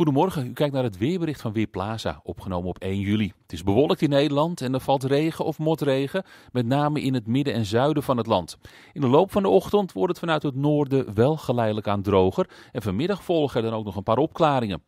Goedemorgen, u kijkt naar het weerbericht van Weerplaza, opgenomen op 1 juli. Het is bewolkt in Nederland en er valt regen of motregen, met name in het midden en zuiden van het land. In de loop van de ochtend wordt het vanuit het noorden wel geleidelijk aan droger en vanmiddag volgen er dan ook nog een paar opklaringen.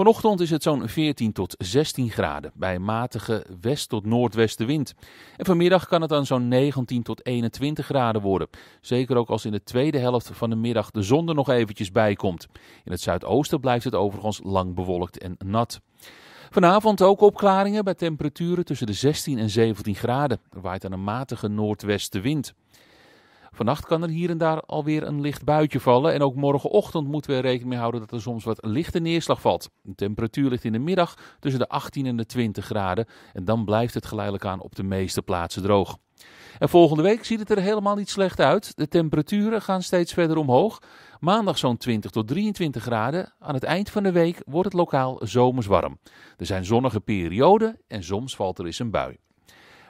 Vanochtend is het zo'n 14 tot 16 graden bij matige west- tot noordwestenwind. En vanmiddag kan het dan zo'n 19 tot 21 graden worden. Zeker ook als in de tweede helft van de middag de zon er nog eventjes bij komt. In het zuidoosten blijft het overigens lang bewolkt en nat. Vanavond ook opklaringen bij temperaturen tussen de 16 en 17 graden. Er waait een matige noordwestenwind. Vannacht kan er hier en daar alweer een licht buitje vallen. En ook morgenochtend moeten we er rekening mee houden dat er soms wat lichte neerslag valt. De temperatuur ligt in de middag tussen de 18 en de 20 graden. En dan blijft het geleidelijk aan op de meeste plaatsen droog. En volgende week ziet het er helemaal niet slecht uit. De temperaturen gaan steeds verder omhoog. Maandag zo'n 20 tot 23 graden. Aan het eind van de week wordt het lokaal zomers warm. Er zijn zonnige perioden en soms valt er eens een bui.